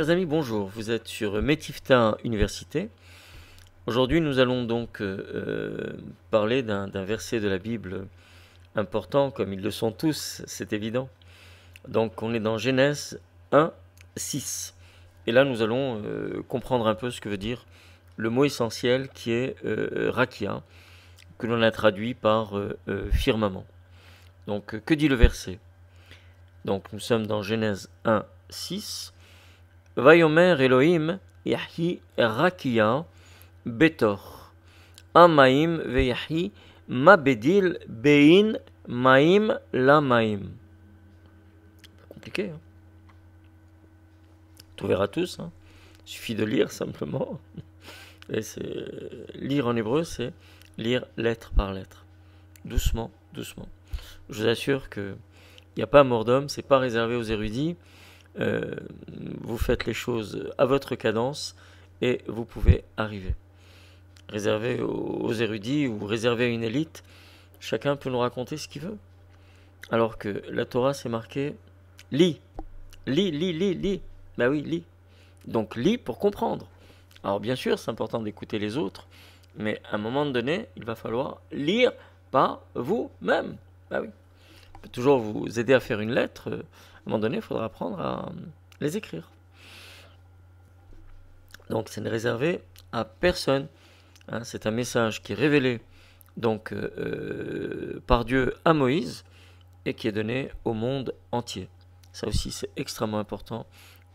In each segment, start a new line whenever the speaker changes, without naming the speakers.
Chers amis, bonjour, vous êtes sur Métifta Université. Aujourd'hui, nous allons donc euh, euh, parler d'un verset de la Bible important, comme ils le sont tous, c'est évident. Donc, on est dans Genèse 1, 6. Et là, nous allons euh, comprendre un peu ce que veut dire le mot essentiel qui est euh, rakia, que l'on a traduit par firmament. Donc, que dit le verset Donc, nous sommes dans Genèse 1, 6. Vayomer Elohim Yahi Rakia Betor. Amaim Veyahi Mabedil Bein Maim Lamaim. Compliqué. Hein tu verra tous. Hein. Il suffit de lire simplement. Et lire en hébreu, c'est lire lettre par lettre. Doucement, doucement. Je vous assure que n'y a pas mort d'homme, c'est pas réservé aux érudits. Euh, vous faites les choses à votre cadence et vous pouvez arriver. Réservé aux érudits ou réservé à une élite, chacun peut nous raconter ce qu'il veut. Alors que la Torah, c'est marqué lis, lis, lis, lis, lis. Bah oui, lis. Donc lis pour comprendre. Alors bien sûr, c'est important d'écouter les autres, mais à un moment donné, il va falloir lire par vous-même. Bah oui toujours vous aider à faire une lettre. Euh, à un moment donné, il faudra apprendre à euh, les écrire. Donc, c'est réservé à personne. Hein. c'est un message qui est révélé donc euh, par Dieu à Moïse et qui est donné au monde entier. Ça aussi, c'est extrêmement important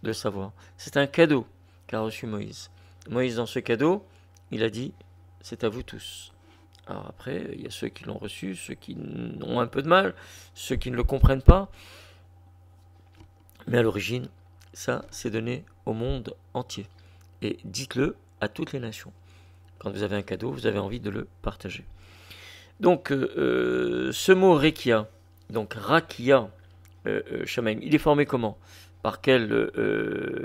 de savoir. C'est un cadeau qu'a reçu Moïse. Moïse, dans ce cadeau, il a dit, c'est à vous tous. Alors après, il y a ceux qui l'ont reçu, ceux qui ont un peu de mal, ceux qui ne le comprennent pas. Mais à l'origine, ça, s'est donné au monde entier. Et dites-le à toutes les nations. Quand vous avez un cadeau, vous avez envie de le partager. Donc, euh, euh, ce mot rekia, donc rakia, euh, euh shamaim, il est formé comment Par quelle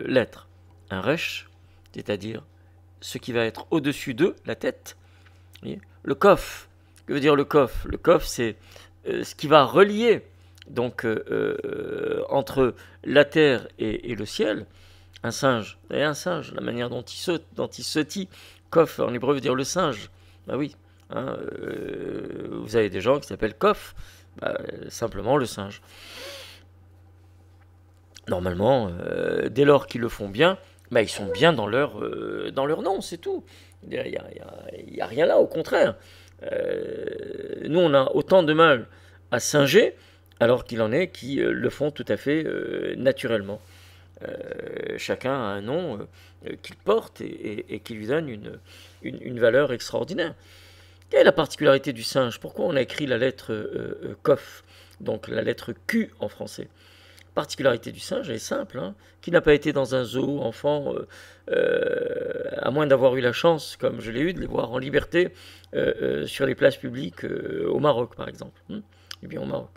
lettre Un resh, c'est-à-dire ce qui va être au-dessus de la tête. Vous voyez le coffre, Que veut dire le coffre Le kof, c'est euh, ce qui va relier donc euh, euh, entre la terre et, le ciel. Un singe, et un singe, la manière dont il saute, dont il sautille. Kof, en hébreu veut dire le singe. Bah oui, hein, vous avez des gens qui s'appellent kof, bah, simplement le singe. Normalement, dès lors qu'ils le font bien, bah, ils sont bien dans leur, dans leur nom, c'est tout. Il n'y a, rien là, au contraire. Euh, nous, on a autant de mal à singer, alors qu'il en est qui euh, le font tout à fait euh, naturellement. chacun a un nom qu'il porte et, qui lui donne une, une, valeur extraordinaire. Quelle est la particularité du singe Pourquoi on a écrit la lettre COF, donc la lettre Q en français particularité du singe, est simple, hein. qui n'a pas été dans un zoo enfant, euh, euh, à moins d'avoir eu la chance, comme je l'ai eu, de les voir en liberté euh, sur les places publiques au Maroc, par exemple, hein. Eh et bien au Maroc.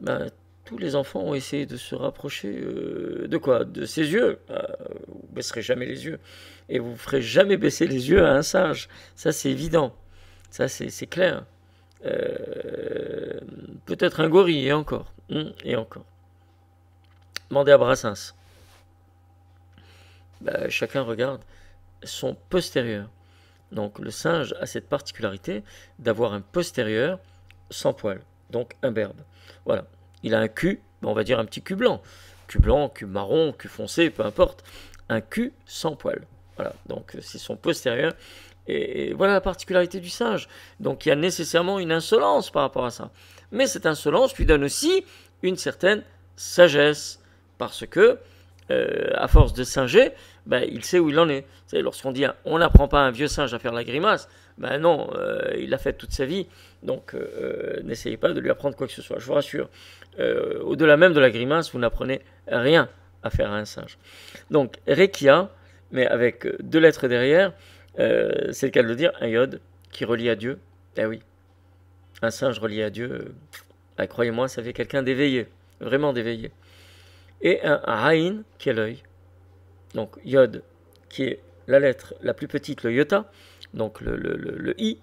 Ben, tous les enfants ont essayé de se rapprocher de quoi De ses yeux. Ah, vous ne baisserez jamais les yeux. Et vous ne ferez jamais baisser les yeux à un singe. Ça, c'est évident. Ça, c'est clair. Peut-être un gorille, et encore. Hum, et encore. Demandez à Brassens. Bah, chacun regarde son postérieur. Donc le singe a cette particularité d'avoir un postérieur sans poil, donc imberbe. Voilà. Il a un cul, bah, on va dire un petit cul blanc. Cul blanc, cul marron, cul foncé, peu importe. Un cul sans poil. Voilà. Donc c'est son postérieur. Et voilà la particularité du singe. Donc il y a nécessairement une insolence par rapport à ça. Mais cette insolence lui donne aussi une certaine sagesse parce que euh, à force de singer, ben, il sait où il en est. lorsqu'on dit on n'apprend pas un vieux singe à faire la grimace, ben non, euh, il l'a fait toute sa vie, donc euh, n'essayez pas de lui apprendre quoi que ce soit. Je vous rassure, au-delà même de la grimace, vous n'apprenez rien à faire à un singe. Donc Rekia, mais avec deux lettres derrière, c'est le cas de le dire, un yod qui relie à Dieu. Eh oui, un singe relié à Dieu, bah, croyez-moi, ça fait quelqu'un d'éveillé, vraiment d'éveillé et un haïn » qui est l'œil. Donc Yod qui est la lettre la plus petite, le iota, donc le, le, I,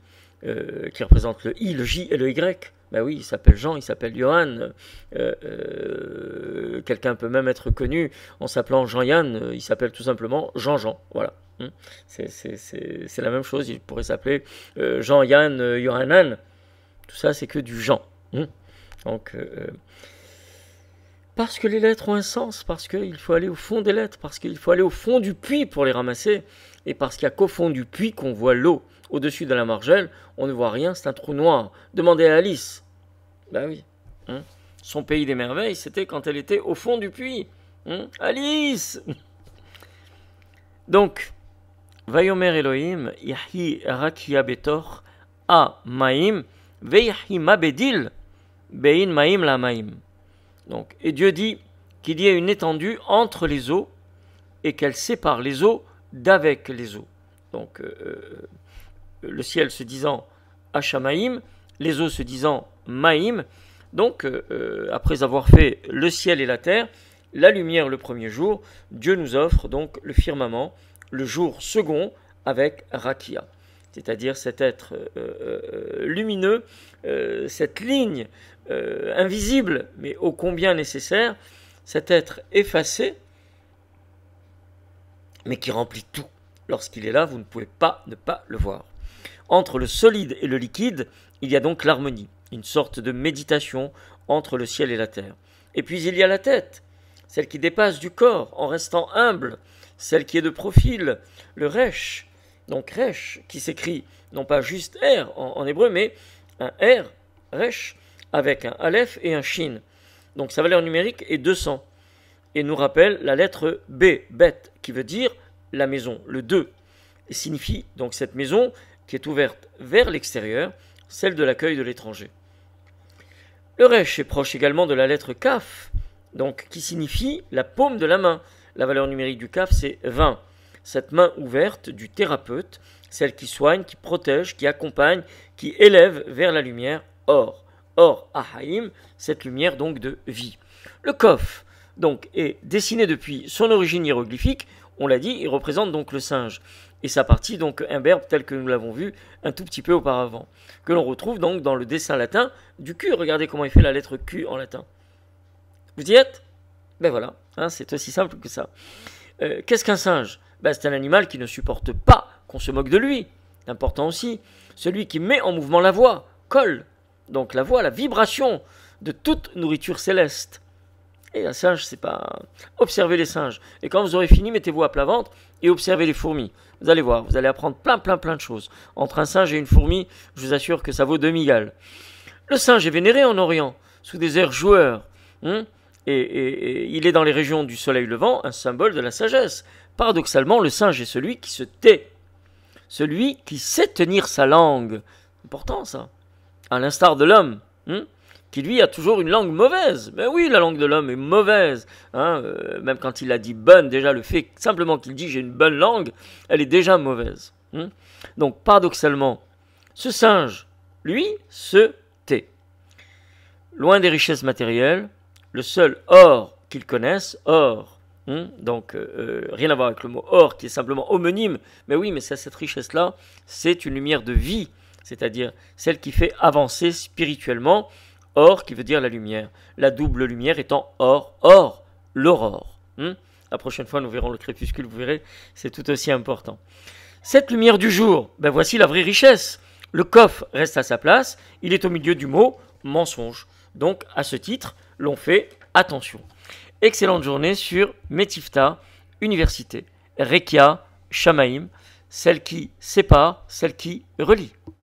euh, qui représente le I, le J et le Y. Ben oui, il s'appelle Jean, il s'appelle Johan. Euh, euh, quelqu'un peut même être connu en s'appelant Jean-Yann, il s'appelle tout simplement Jean-Jean. Voilà. Hmm. C'est la même chose, il pourrait s'appeler Jean-Yann Johanan. Tout ça, c'est que du Jean. Hmm. Donc, parce que les lettres ont un sens, parce qu'il faut aller au fond des lettres, parce qu'il faut aller au fond du puits pour les ramasser, et parce qu'il n'y a qu'au fond du puits qu'on voit l'eau. Au-dessus de la margelle, on ne voit rien, c'est un trou noir. Demandez à Alice. Ben oui. Hein. Son pays des merveilles, c'était quand elle était au fond du puits. Hein. Alice Donc, Vayomer Elohim, Yahi Rakia A Maim, Veyahi Mabedil, Bein Maim La Maim et Dieu dit qu'il y a une étendue entre les eaux et qu'elle sépare les eaux d'avec les eaux. Donc euh, euh, le ciel se disant Hachamaïm, les eaux se disant Maïm. Donc euh, après avoir fait le ciel et la terre, la lumière le premier jour, Dieu nous offre donc le firmament le jour second avec Rakia, c'est-à-dire cet être lumineux, cette ligne euh, invisible, mais ô combien nécessaire, cet être effacé, mais qui remplit tout. Lorsqu'il est là, vous ne pouvez pas ne pas le voir. Entre le solide et le liquide, il y a donc l'harmonie, une sorte de méditation entre le ciel et la terre. Et puis il y a la tête, celle qui dépasse du corps en restant humble, celle qui est de profil, le resh, donc resh, qui s'écrit non pas juste R en, hébreu, mais un R, resh, avec un Aleph et un Shin. Donc sa valeur numérique est 200 et nous rappelle la lettre B, Bet, qui veut dire la maison. Le 2 signifie donc cette maison qui est ouverte vers l'extérieur, celle de l'accueil de l'étranger. Le Resh est proche également de la lettre Kaf, donc qui signifie la paume de la main. La valeur numérique du Kaf, c'est 20. Cette main ouverte du thérapeute, celle qui soigne, qui protège, qui accompagne, qui élève vers la lumière, or. Or, Ahaim, cette lumière donc de vie. Le coffre, donc, est dessiné depuis son origine hiéroglyphique, on l'a dit, il représente donc le singe. Et sa partie, donc un verbe tel que nous l'avons vu un tout petit peu auparavant, que l'on retrouve donc dans le dessin latin du Q. Regardez comment il fait la lettre Q en latin. Vous y êtes Ben voilà, hein, c'est aussi simple que ça. Euh, qu'est-ce qu'un singe ben, C'est un animal qui ne supporte pas qu'on se moque de lui. Important aussi, celui qui met en mouvement la voix, colle, donc la voix, la vibration de toute nourriture céleste. Et un singe, c'est pas. Observez les singes. Et quand vous aurez fini, mettez-vous à plat ventre et observez les fourmis. Vous allez voir, vous allez apprendre plein, plein, plein de choses. Entre un singe et une fourmi, je vous assure que ça vaut demi-galles. Le singe est vénéré en Orient, sous des airs joueurs. Hein. et, il est dans les régions du soleil levant un symbole de la sagesse. Paradoxalement, le singe est celui qui se tait, celui qui sait tenir sa langue. Important ça à l'instar de l'homme, hein, qui lui a toujours une langue mauvaise. Mais ben oui, la langue de l'homme est mauvaise. Hein, euh, même quand il a dit bonne, déjà le fait simplement qu'il dit j'ai une bonne langue, elle est déjà mauvaise. Hein. Donc paradoxalement, ce singe, lui, se tait. Loin des richesses matérielles, le seul or qu'il connaisse, or, donc euh, euh, rien à voir avec le mot or qui est simplement homonyme, mais oui, mais c'est cette richesse-là, c'est une lumière de vie c'est-à-dire celle qui fait avancer spirituellement, or qui veut dire la lumière, la double lumière étant or, or, l'aurore. Hmm? la prochaine fois, nous verrons le crépuscule, vous verrez, c'est tout aussi important. Cette lumière du jour, ben voici la vraie richesse. Le coffre reste à sa place, il est au milieu du mot mensonge. Donc, à ce titre, l'on fait attention. Excellente journée sur Metifta, Université, Rekia, Shamaim, celle qui sépare, celle qui relie.